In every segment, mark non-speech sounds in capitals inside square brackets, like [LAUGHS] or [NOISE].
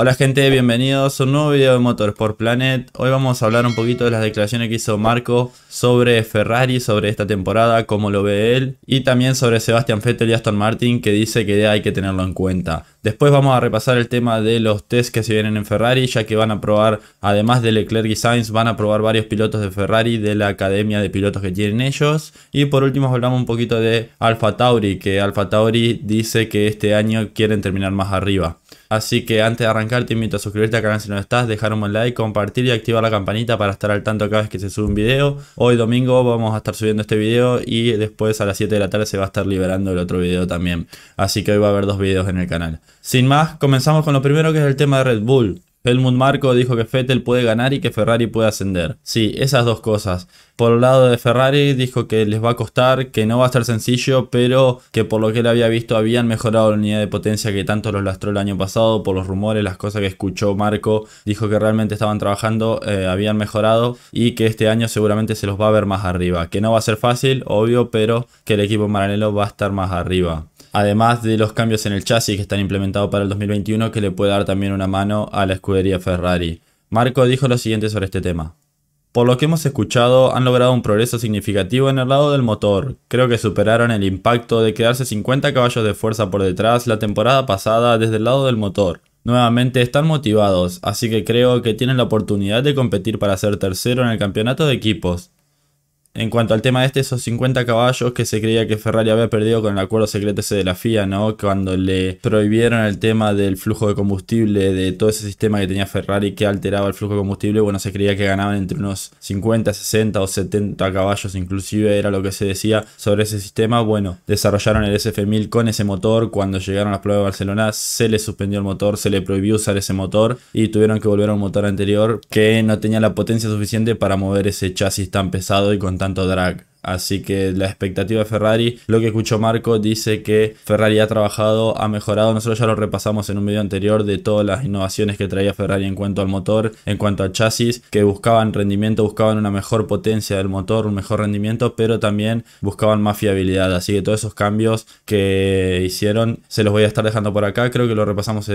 Hola gente, bienvenidos a un nuevo video de Motorsport Planet. Hoy vamos a hablar un poquito de las declaraciones que hizo Marco sobre Ferrari, sobre esta temporada, cómo lo ve él, y también sobre Sebastian Vettel y Aston Martin, que dice que hay que tenerlo en cuenta. Después vamos a repasar el tema de los test que se vienen en Ferrari, ya que van a probar, además de Leclerc y Sainz, van a probar varios pilotos de Ferrari de la academia de pilotos que tienen ellos. Y por último hablamos un poquito de Alfa Tauri, que Alfa Tauri dice que este año quieren terminar más arriba. Así que antes de arrancar te invito a suscribirte al canal si no estás, dejar un buen like, compartir y activar la campanita para estar al tanto cada vez que se sube un video. Hoy domingo vamos a estar subiendo este video y después a las 7 de la tarde se va a estar liberando el otro video también. Así que hoy va a haber dos videos en el canal. Sin más, comenzamos con lo primero que es el tema de Red Bull. Helmut Marco dijo que Fettel puede ganar y que Ferrari puede ascender. Sí, esas dos cosas. Por el lado de Ferrari dijo que les va a costar, que no va a ser sencillo, pero que por lo que él había visto habían mejorado la unidad de potencia que tanto los lastró el año pasado, por los rumores, las cosas que escuchó Marco, dijo que realmente estaban trabajando, eh, habían mejorado y que este año seguramente se los va a ver más arriba. Que no va a ser fácil, obvio, pero que el equipo Maranello va a estar más arriba además de los cambios en el chasis que están implementados para el 2021 que le puede dar también una mano a la escudería Ferrari. Marco dijo lo siguiente sobre este tema. Por lo que hemos escuchado, han logrado un progreso significativo en el lado del motor. Creo que superaron el impacto de quedarse 50 caballos de fuerza por detrás la temporada pasada desde el lado del motor. Nuevamente están motivados, así que creo que tienen la oportunidad de competir para ser tercero en el campeonato de equipos. En cuanto al tema de este, esos 50 caballos que se creía que Ferrari había perdido con el acuerdo secreto ese de la FIA, ¿no? Cuando le prohibieron el tema del flujo de combustible, de todo ese sistema que tenía Ferrari que alteraba el flujo de combustible, bueno, se creía que ganaban entre unos 50, 60 o 70 caballos, inclusive era lo que se decía sobre ese sistema. Bueno, desarrollaron el SF1000 con ese motor, cuando llegaron las pruebas de Barcelona se le suspendió el motor, se le prohibió usar ese motor y tuvieron que volver a un motor anterior que no tenía la potencia suficiente para mover ese chasis tan pesado y con tan tanto drag Así que la expectativa de Ferrari, lo que escuchó Marco, dice que Ferrari ha trabajado, ha mejorado. Nosotros ya lo repasamos en un video anterior de todas las innovaciones que traía Ferrari en cuanto al motor, en cuanto a chasis, que buscaban rendimiento, buscaban una mejor potencia del motor, un mejor rendimiento, pero también buscaban más fiabilidad. Así que todos esos cambios que hicieron, se los voy a estar dejando por acá. Creo que lo repasamos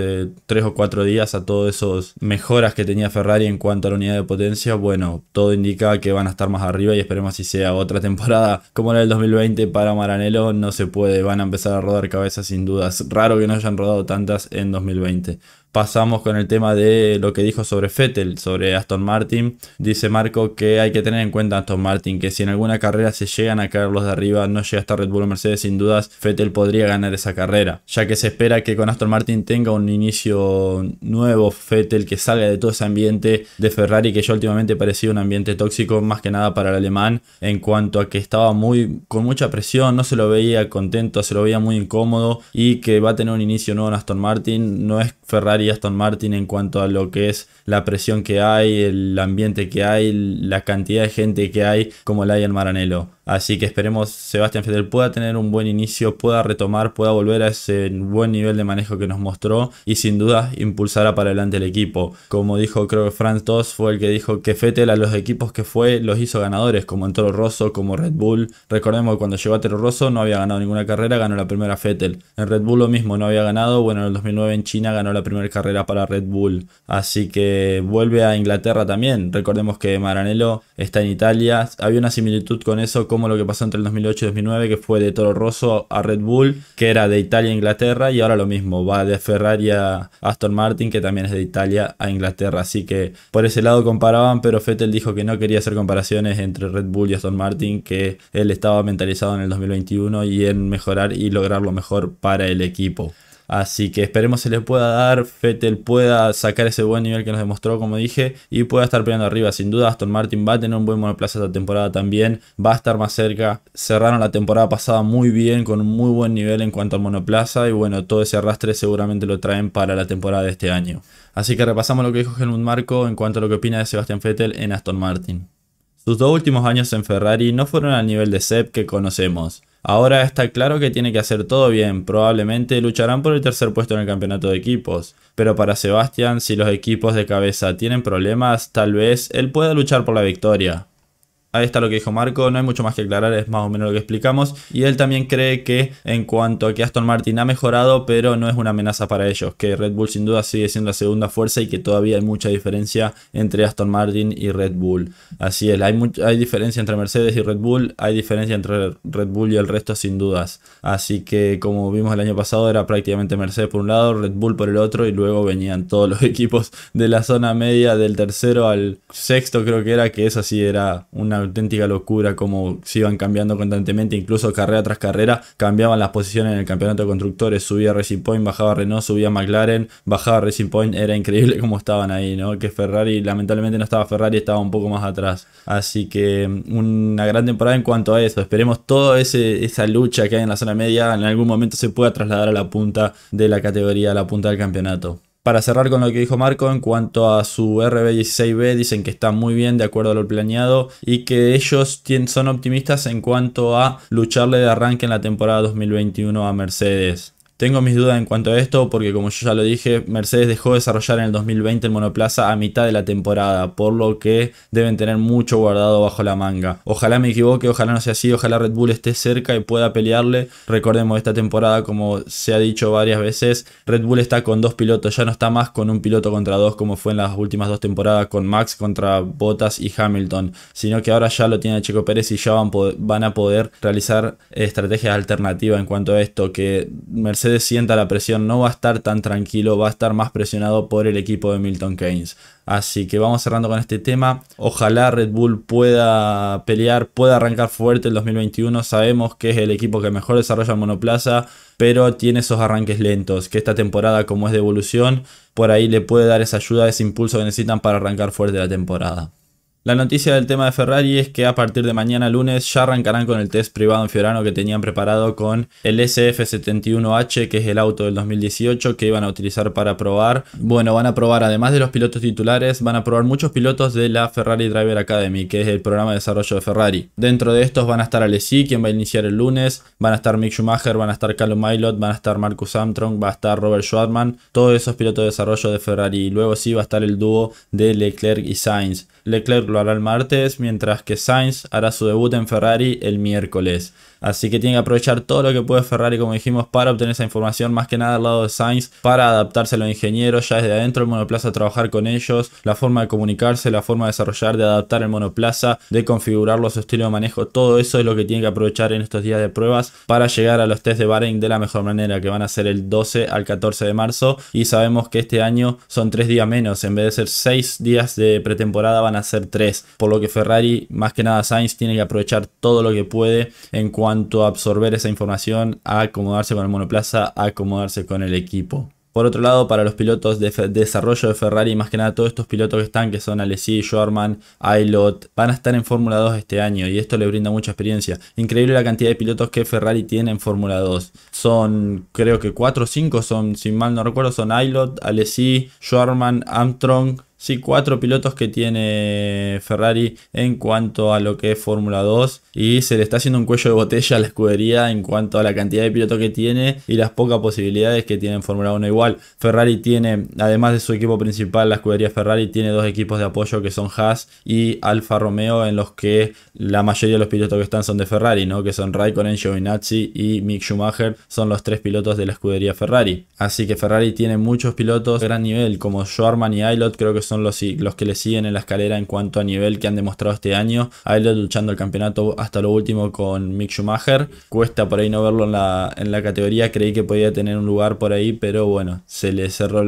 tres o cuatro días a todas esas mejoras que tenía Ferrari en cuanto a la unidad de potencia. Bueno, todo indica que van a estar más arriba y esperemos si sea otra temporada temporada como la del 2020 para Maranello no se puede, van a empezar a rodar cabezas sin dudas. Raro que no hayan rodado tantas en 2020 pasamos con el tema de lo que dijo sobre Fettel, sobre Aston Martin. Dice Marco que hay que tener en cuenta Aston Martin, que si en alguna carrera se llegan a caer los de arriba, no llega hasta Red Bull o Mercedes, sin dudas Fettel podría ganar esa carrera, ya que se espera que con Aston Martin tenga un inicio nuevo Fettel, que salga de todo ese ambiente de Ferrari que yo últimamente parecía un ambiente tóxico, más que nada para el alemán, en cuanto a que estaba muy con mucha presión, no se lo veía contento, se lo veía muy incómodo y que va a tener un inicio nuevo en Aston Martin, no es Ferrari Aston Martin en cuanto a lo que es la presión que hay, el ambiente que hay, la cantidad de gente que hay como Lion Maranello. Así que esperemos Sebastián Fettel pueda tener un buen inicio, pueda retomar, pueda volver a ese buen nivel de manejo que nos mostró y sin duda impulsará para adelante el equipo. Como dijo creo que Franz Toss fue el que dijo que Fettel a los equipos que fue los hizo ganadores, como en Toro Rosso, como Red Bull. Recordemos que cuando llegó a Toro Rosso no había ganado ninguna carrera, ganó la primera Fettel. En Red Bull lo mismo, no había ganado, bueno en el 2009 en China ganó la primera carrera para Red Bull. Así que vuelve a Inglaterra también. Recordemos que Maranello está en Italia, había una similitud con eso como lo que pasó entre el 2008 y 2009, que fue de Toro Rosso a Red Bull, que era de Italia a Inglaterra, y ahora lo mismo, va de Ferrari a Aston Martin, que también es de Italia a Inglaterra. Así que por ese lado comparaban, pero Fettel dijo que no quería hacer comparaciones entre Red Bull y Aston Martin, que él estaba mentalizado en el 2021 y en mejorar y lograr lo mejor para el equipo. Así que esperemos se le pueda dar, Fettel pueda sacar ese buen nivel que nos demostró, como dije, y pueda estar peleando arriba. Sin duda, Aston Martin va a tener un buen monoplaza esta temporada también, va a estar más cerca. Cerraron la temporada pasada muy bien, con un muy buen nivel en cuanto al monoplaza, y bueno, todo ese arrastre seguramente lo traen para la temporada de este año. Así que repasamos lo que dijo Helmut Marco en cuanto a lo que opina de Sebastián Fettel en Aston Martin. Sus dos últimos años en Ferrari no fueron al nivel de Sepp que conocemos. Ahora está claro que tiene que hacer todo bien, probablemente lucharán por el tercer puesto en el campeonato de equipos, pero para Sebastián, si los equipos de cabeza tienen problemas, tal vez él pueda luchar por la victoria. Ahí está lo que dijo Marco, no hay mucho más que aclarar, es más o menos lo que explicamos. Y él también cree que en cuanto a que Aston Martin ha mejorado, pero no es una amenaza para ellos, que Red Bull sin duda sigue siendo la segunda fuerza y que todavía hay mucha diferencia entre Aston Martin y Red Bull. Así es, hay, hay diferencia entre Mercedes y Red Bull, hay diferencia entre Red Bull y el resto sin dudas. Así que como vimos el año pasado era prácticamente Mercedes por un lado, Red Bull por el otro y luego venían todos los [LAUGHS] equipos de la zona media del tercero al sexto creo que era, que esa sí era una auténtica locura como se iban cambiando constantemente, incluso carrera tras carrera, cambiaban las posiciones en el campeonato de constructores, subía Racing Point, bajaba Renault, subía McLaren, bajaba Racing Point, era increíble cómo estaban ahí, ¿no? Que Ferrari, lamentablemente no estaba Ferrari, estaba un poco más atrás. Así que mm, una gran temporada en cuanto a eso, esperemos toda esa lucha que hay en la zona media en algún momento se pueda trasladar a la punta de la categoría, a la punta del campeonato. Para cerrar con lo que dijo Marco, en cuanto a su RB16B, dicen que está muy bien de acuerdo a lo planeado y que ellos son optimistas en cuanto a lucharle de arranque en la temporada 2021 a Mercedes. Tengo mis dudas en cuanto a esto porque como yo ya lo dije, Mercedes dejó de desarrollar en el 2020 el monoplaza a mitad de la temporada, por lo que deben tener mucho guardado bajo la manga. Ojalá me equivoque, ojalá no sea así, ojalá Red Bull esté cerca y pueda pelearle. Recordemos esta temporada, como se ha dicho varias veces, Red Bull está con dos pilotos, ya no está más con un piloto contra dos como fue en las últimas dos temporadas con Max contra Bottas y Hamilton, sino que ahora ya lo tiene Chico Pérez y ya van, van a poder realizar estrategias alternativas en cuanto a esto, que Mercedes sienta la presión, no va a estar tan tranquilo, va a estar más presionado por el equipo de Milton Keynes. Así que vamos cerrando con este tema. Ojalá Red Bull pueda pelear, pueda arrancar fuerte el 2021. Sabemos que es el equipo que mejor desarrolla el monoplaza, pero tiene esos arranques lentos. Que esta temporada, como es de evolución, por ahí le puede dar esa ayuda, ese impulso que necesitan para arrancar fuerte la temporada. La noticia del tema de Ferrari es que a partir de mañana lunes ya arrancarán con el test privado en Fiorano que tenían preparado con el SF71H, que es el auto del 2018 que iban a utilizar para probar. Bueno, van a probar, además de los pilotos titulares, van a probar muchos pilotos de la Ferrari Driver Academy, que es el programa de desarrollo de Ferrari. Dentro de estos van a estar Alessi, quien va a iniciar el lunes, van a estar Mick Schumacher, van a estar Carlos Mailot van a estar Marcus Armstrong, va a estar Robert Schwartman, todos esos pilotos de desarrollo de Ferrari. Y luego sí va a estar el dúo de Leclerc y Sainz. Leclerc lo hará el martes, mientras que Sainz hará su debut en Ferrari el miércoles. Así que tiene que aprovechar todo lo que puede Ferrari, como dijimos, para obtener esa información, más que nada al lado de Sainz, para adaptarse a los ingenieros ya desde adentro del monoplaza, trabajar con ellos, la forma de comunicarse, la forma de desarrollar, de adaptar el monoplaza, de configurarlo a su estilo de manejo, todo eso es lo que tiene que aprovechar en estos días de pruebas para llegar a los test de Bahrein de la mejor manera, que van a ser el 12 al 14 de marzo. Y sabemos que este año son tres días menos, en vez de ser seis días de pretemporada, van a ser tres. Por lo que Ferrari, más que nada Sainz, tiene que aprovechar todo lo que puede en cuanto a absorber esa información, a acomodarse con el monoplaza, a acomodarse con el equipo. Por otro lado, para los pilotos de desarrollo de Ferrari, más que nada todos estos pilotos que están, que son Alessi, Shorman, Aylot, van a estar en Fórmula 2 este año y esto le brinda mucha experiencia. Increíble la cantidad de pilotos que Ferrari tiene en Fórmula 2. Son, creo que 4 o 5, son, sin mal no recuerdo, son Aylot, Alessi, Shorman, Armstrong, sí, cuatro pilotos que tiene Ferrari en cuanto a lo que es Fórmula 2 y se le está haciendo un cuello de botella a la escudería en cuanto a la cantidad de pilotos que tiene y las pocas posibilidades que tiene en Fórmula 1 igual. Ferrari tiene, además de su equipo principal, la escudería Ferrari tiene dos equipos de apoyo que son Haas y Alfa Romeo en los que la mayoría de los pilotos que están son de Ferrari, ¿no? que son Raikkonen, Giovinazzi y Mick Schumacher, son los tres pilotos de la escudería Ferrari. Así que Ferrari tiene muchos pilotos de gran nivel como Schwarman y Aylot creo que son son los, los que le siguen en la escalera en cuanto a nivel que han demostrado este año. ido luchando el campeonato hasta lo último con Mick Schumacher. Cuesta por ahí no verlo en la, en la categoría, creí que podía tener un lugar por ahí, pero bueno, se le, cerró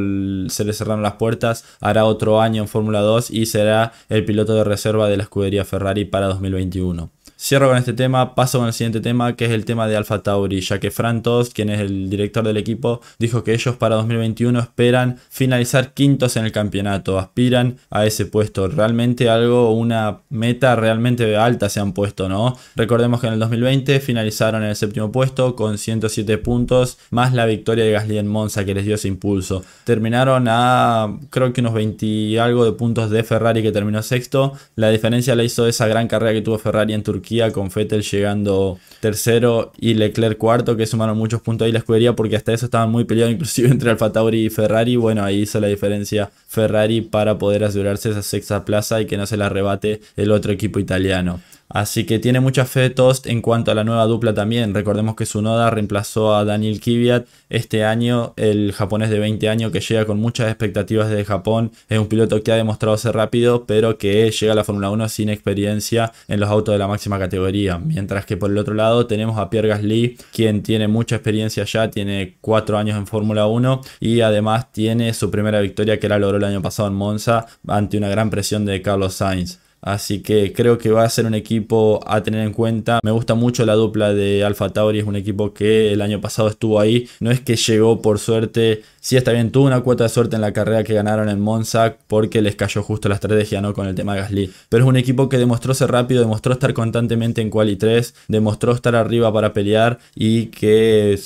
se le cerraron las puertas. Hará otro año en Fórmula 2 y será el piloto de reserva de la escudería Ferrari para 2021. Cierro con este tema, paso con el siguiente tema, que es el tema de alfa Tauri, ya que Fran Tost, quien es el director del equipo, dijo que ellos para 2021 esperan finalizar quintos en el campeonato, aspiran a ese puesto. Realmente algo, una meta realmente alta se han puesto, ¿no? Recordemos que en el 2020 finalizaron en el séptimo puesto con 107 puntos, más la victoria de Gasly en Monza que les dio ese impulso. Terminaron a creo que unos 20 y algo de puntos de Ferrari que terminó sexto. La diferencia la hizo esa gran carrera que tuvo Ferrari en Turquía con Vettel llegando tercero y Leclerc cuarto, que sumaron muchos puntos ahí la escudería, porque hasta eso estaban muy peleados inclusive [LAUGHS] entre Alfa Tauri y Ferrari. Bueno, ahí hizo la diferencia Ferrari para poder asegurarse esa sexta plaza y que no se la arrebate el otro equipo italiano. Así que tiene mucha fe Tost en cuanto a la nueva dupla también. Recordemos que Sunoda reemplazó a Daniel Kiviat este año, el japonés de 20 años que llega con muchas expectativas desde Japón. Es un piloto que ha demostrado ser rápido, pero que llega a la Fórmula 1 sin experiencia en los autos de la máxima categoría. Mientras que por el otro lado tenemos a Pierre Gasly, quien tiene mucha experiencia ya, tiene 4 años en Fórmula 1 y además tiene su primera victoria que la logró el año pasado en Monza ante una gran presión de Carlos Sainz. Así que creo que va a ser un equipo a tener en cuenta. Me gusta mucho la dupla de Alfa Tauri. Es un equipo que el año pasado estuvo ahí. No es que llegó por suerte. Sí, está bien, tuvo una cuota de suerte en la carrera que ganaron en Monza porque les cayó justo la estrategia, ¿no? Con el tema de Gasly. Pero es un equipo que demostró ser rápido, demostró estar constantemente en quali 3, demostró estar arriba para pelear y que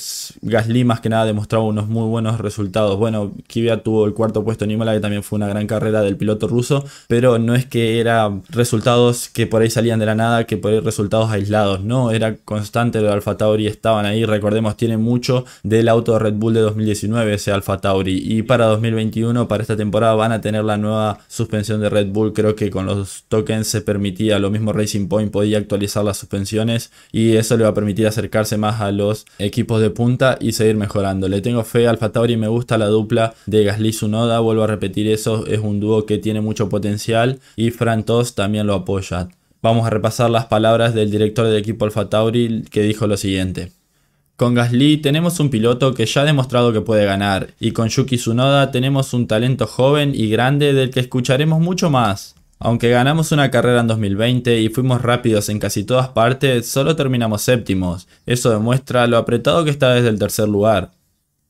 Gasly más que nada demostraba unos muy buenos resultados. Bueno, Kvyat tuvo el cuarto puesto en Imola, que también fue una gran carrera del piloto ruso, pero no es que era resultados que por ahí salían de la nada, que por ahí resultados aislados. No, era constante lo de Alfa Tauri, estaban ahí. Recordemos, tiene mucho del auto de Red Bull de 2019 ese Alfa Tauri. Y para 2021, para esta temporada, van a tener la nueva suspensión de Red Bull. Creo que con los tokens se permitía, lo mismo Racing Point podía actualizar las suspensiones y eso le va a permitir acercarse más a los equipos de punta y seguir mejorando. Le tengo fe a Alfa Tauri, me gusta la dupla de Gasly Sunoda, vuelvo a repetir eso, es un dúo que tiene mucho potencial y Fran Tost también lo apoya. Vamos a repasar las palabras del director del equipo Alfa que dijo lo siguiente. Con Gasly tenemos un piloto que ya ha demostrado que puede ganar y con Yuki Tsunoda tenemos un talento joven y grande del que escucharemos mucho más. Aunque ganamos una carrera en 2020 y fuimos rápidos en casi todas partes, solo terminamos séptimos. Eso demuestra lo apretado que está desde el tercer lugar.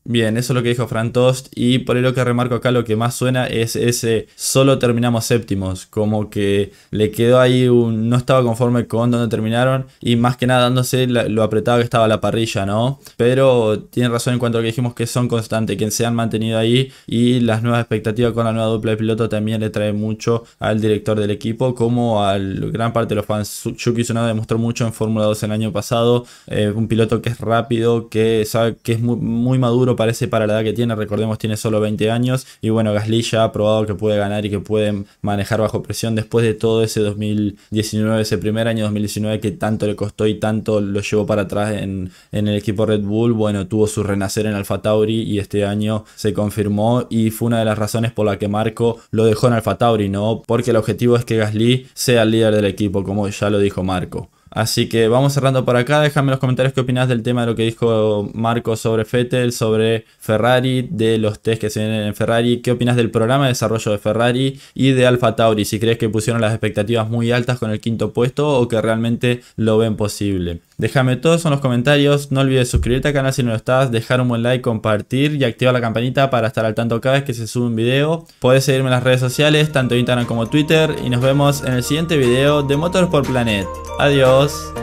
Bien, eso es lo que dijo Fran Tost y por ahí lo que remarco acá lo que más suena es ese solo terminamos séptimos, como que le quedó ahí un no estaba conforme con donde terminaron y más que nada dándose lo apretado que estaba la parrilla, ¿no? Pero tiene razón en cuanto a lo que dijimos que son constantes, que se han mantenido ahí y las nuevas expectativas con la nueva dupla de piloto también le trae mucho al director del equipo como a gran parte de los fans. Yuki Tsunoda demostró mucho en Fórmula 2 el año pasado, eh, un piloto que es rápido, que sabe que es muy maduro parece para la edad que tiene, recordemos tiene solo 20 años y bueno, Gasly ya ha probado que puede ganar y que puede manejar bajo presión después de todo ese 2019, ese primer año 2019 que tanto le costó y tanto lo llevó para atrás en, el equipo Red Bull, bueno, tuvo su renacer en Alfa Tauri y este año se confirmó y fue una de las razones por la que Marco lo dejó en Alfa Tauri, ¿no? Porque el objetivo es que Gasly sea el líder del equipo, como ya lo dijo Marco. Así que vamos cerrando por acá. Déjame en los comentarios qué opinas del tema de lo que dijo Marco sobre Fettel, sobre Ferrari, de los test que se vienen en Ferrari. ¿Qué opinas del programa de desarrollo de Ferrari y de Alfa Tauri? Si crees que pusieron las expectativas muy altas con el quinto puesto o que realmente lo ven posible. Déjame todo eso en los comentarios. No olvides suscribirte al canal si no lo estás, dejar un buen like, compartir y activar la campanita para estar al tanto cada vez que se sube un video. Puedes seguirme en las redes sociales, tanto Instagram como Twitter. Y nos vemos en el siguiente video de por Planet. Adiós.